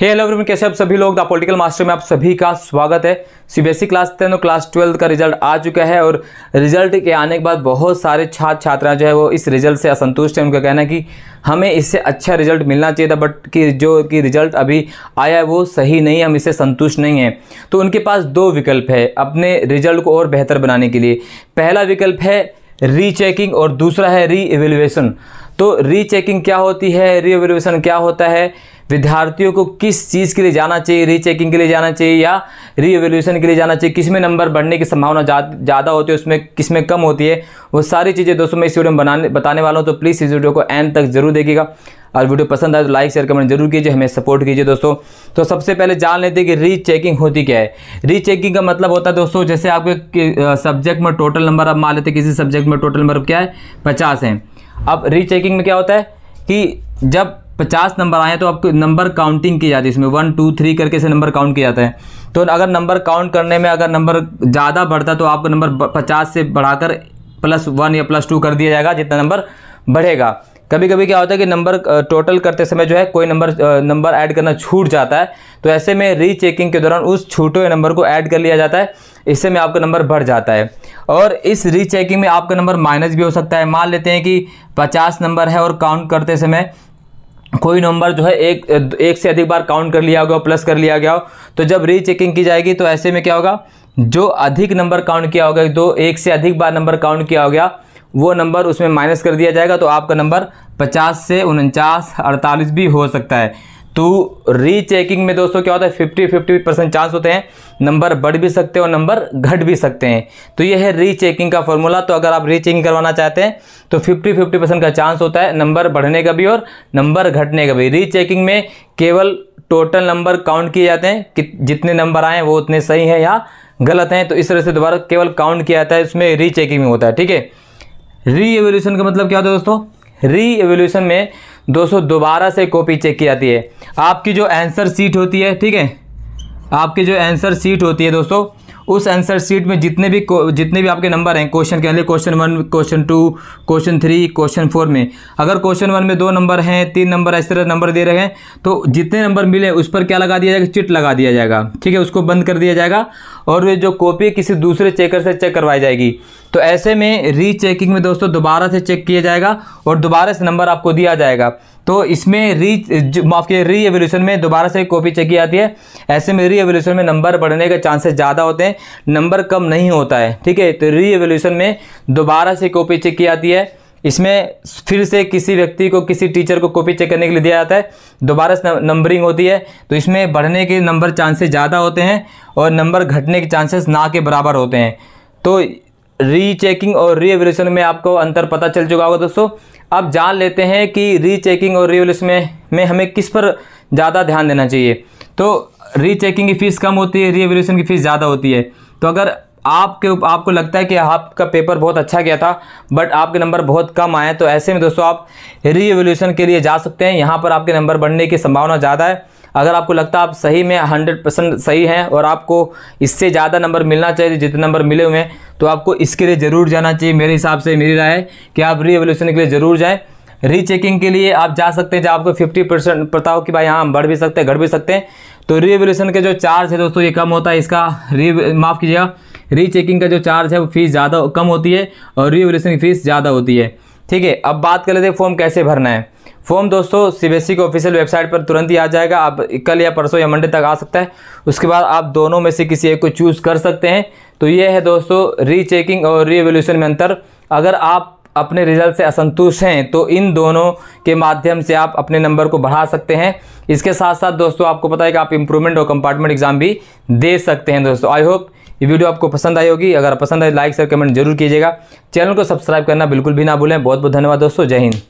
hello everyone कैसे आप सभी लोग द पॉलिटिकल मास्टर में आप सभी का स्वागत है सीबीएसई क्लास टेन और क्लास ट्वेल्थ का रिजल्ट आ चुका है और रिजल्ट के आने के बाद बहुत सारे छात्र छात्राएं जो है वो इस रिजल्ट से असंतुष्ट हैं उनका कहना है कि हमें इससे अच्छा रिजल्ट मिलना चाहिए था बट कि जो कि रिजल्ट अभी आया है वो सही नहीं है हम इससे संतुष्ट नहीं हैं तो उनके पास दो विकल्प है अपने रिजल्ट को और बेहतर बनाने के लिए पहला विकल्प है रीचेकिंग और दूसरा है री तो रीचेकिंग क्या होती है री क्या होता है विद्यार्थियों को किस चीज़ के लिए जाना चाहिए रीचेकिंग के लिए जाना चाहिए या री एवेल्यूशन के लिए जाना चाहिए किस में नंबर बढ़ने की संभावना ज़्यादा होती है उसमें किस में कम होती है वो सारी चीज़ें दोस्तों मैं इस वीडियो में बनाने बताने वाला हूँ तो प्लीज़ इस वीडियो को एंड तक जरूर देखिएगा और वीडियो पसंद आए तो लाइक शेयर कमेंट जरूर कीजिए हमें सपोर्ट कीजिए दोस्तों तो सबसे पहले जान लेते हैं कि री चेकिंग होती क्या है री चेकिंग का मतलब होता है दोस्तों जैसे आपके सब्जेक्ट में टोटल नंबर आप मान लेते हैं किसी सब्जेक्ट में टोटल नंबर क्या है पचास हैं अब री चेकिंग में क्या होता है कि जब पचास नंबर आए तो आपको नंबर काउंटिंग की जाती है इसमें वन टू थ्री करके से नंबर काउंट किया जाता है तो अगर नंबर काउंट करने में अगर नंबर ज़्यादा बढ़ता तो आपको नंबर पचास से बढ़ाकर प्लस वन या प्लस टू कर दिया जाएगा जितना नंबर बढ़ेगा कभी कभी क्या होता है कि नंबर टोटल करते समय जो है कोई नंबर नंबर ऐड करना छूट जाता है तो ऐसे में रीचेकिंग के दौरान उस छूटे हुए नंबर को ऐड कर लिया जाता है इससे में आपका नंबर बढ़ जाता है और इस रीचेकिंग में आपका नंबर माइनस भी हो सकता है मान लेते हैं कि 50 नंबर है और काउंट करते समय कोई नंबर जो है एक एक से अधिक बार काउंट कर लिया होगा प्लस कर लिया गया हो तो जब रीचेकिंग की जाएगी तो ऐसे में क्या होगा जो अधिक नंबर काउंट किया होगा दो एक से अधिक बार नंबर काउंट किया हो गया वो नंबर उसमें माइनस कर दिया जाएगा तो आपका नंबर 50 से उनचास अड़तालीस भी हो सकता है तो रीचेकिंग में दोस्तों क्या होता है फिफ्टी फिफ्टी परसेंट चांस होते हैं नंबर बढ़ भी सकते हैं और नंबर घट भी सकते हैं तो ये है रीचेकिंग का फॉर्मूला तो अगर आप रीचेकिंग करवाना चाहते हैं तो फिफ्टी फिफ्टी परसेंट का चांस होता है नंबर बढ़ने का भी और नंबर घटने का भी रीचेकिंग में केवल टोटल नंबर काउंट किए जाते हैं कि जितने नंबर आए वो उतने सही हैं या गलत हैं तो इस तरह से दोबारा केवल काउंट किया जाता है उसमें रीचेकिंग होता है ठीक है री एवोल्यूशन का मतलब क्या होता है दोस्तों री एवोल्यूशन में दोस्तों दोबारा से कॉपी चेक की जाती है आपकी जो आंसर सीट होती है ठीक है आपकी जो आंसर सीट होती है दोस्तों उस आंसर सीट में जितने भी जितने भी आपके नंबर हैं क्वेश्चन के लिए question one question two question three question four में अगर क्वेश्चन वन में दो नंबर हैं तीन नंबर इस तरह नंबर दे रहे हैं तो जितने नंबर मिले उस पर क्या लगा दिया जाएगा चिट लगा दिया जाएगा ठीक है उसको बंद कर दिया जाएगा और जो कॉपी किसी दूसरे चेकर से चेक करवाई जाएगी तो ऐसे में रीचेकिंग में दोस्तों दोबारा से चेक किया जाएगा और दोबारा से नंबर आपको दिया जाएगा तो इसमें री माफ किए री एवोल्यूशन में दोबारा से कॉपी चेक की जाती है ऐसे में री एवोल्यूशन में नंबर बढ़ने के चांसेस ज़्यादा होते हैं नंबर कम नहीं होता है ठीक है तो री एवोल्यूशन में दोबारा से कॉपी चेक की जाती है इसमें फिर से किसी व्यक्ति को किसी टीचर को कॉपी चेक करने के लिए दिया जाता है दोबारा से नंबरिंग होती है तो इसमें बढ़ने के नंबर चांसेस ज़्यादा होते हैं और नंबर घटने के चांसेस ना के बराबर होते हैं तो रीचेकिंग और रीएवल्यूशन में आपको अंतर पता चल चुका होगा दोस्तों अब जान लेते हैं कि रीचेकिंग और रीएवल्यूशन में में हमें किस पर ज़्यादा ध्यान देना चाहिए तो रीचेकिंग की फ़ीस कम होती है रीएवल्यूशन की फ़ीस ज़्यादा होती है तो अगर आपके आपको लगता है कि आपका पेपर बहुत अच्छा गया था बट आपके नंबर बहुत कम आए तो ऐसे में दोस्तों आप रीएवल्यूशन के लिए जा सकते हैं यहाँ पर आपके नंबर बढ़ने की संभावना ज़्यादा है अगर आपको लगता है आप सही में हंड्रेड परसेंट सही हैं और आपको इससे ज़्यादा नंबर मिलना चाहिए जितने नंबर मिले हुए हैं तो आपको इसके लिए ज़रूर जाना चाहिए मेरे हिसाब से मेरी राय है कि आप री एवोल्यूशन के लिए ज़रूर जाएँ रीचेकिंग के लिए आप जा सकते हैं जब आपको फिफ्टी परसेंट पता हो कि भाई हाँ हम बढ़ भी सकते हैं घट भी सकते हैं तो रीएवोल्यूशन के जो चार्ज है दोस्तों ये कम होता है इसका री माफ़ कीजिएगा रीचेकिंग का जो चार्ज है वो फीस ज़्यादा कम होती है और रीएवोल्यूशन की फ़ीस ज़्यादा होती है ठीक है अब बात कर लेते हैं फॉर्म कैसे भरना है फॉर्म दोस्तों सीबीएसई के ऑफिशियल वेबसाइट पर तुरंत ही आ जाएगा आप कल या परसों या मंडे तक आ सकता है उसके बाद आप दोनों में से किसी एक को चूज़ कर सकते हैं तो ये है दोस्तों रीचेकिंग और रीएवोल्यूशन में अंतर अगर आप अपने रिजल्ट से असंतुष्ट हैं तो इन दोनों के माध्यम से आप अपने नंबर को बढ़ा सकते हैं इसके साथ साथ दोस्तों आपको पता है कि आप इम्प्रूवमेंट और कंपार्टमेंट एग्जाम भी दे सकते हैं दोस्तों आई होप ये वीडियो आपको पसंद आई होगी अगर पसंद आए लाइक शेयर कमेंट जरूर कीजिएगा चैनल को सब्सक्राइब करना बिल्कुल भी ना भूलें बहुत बहुत धन्यवाद दोस्तों जय हिंद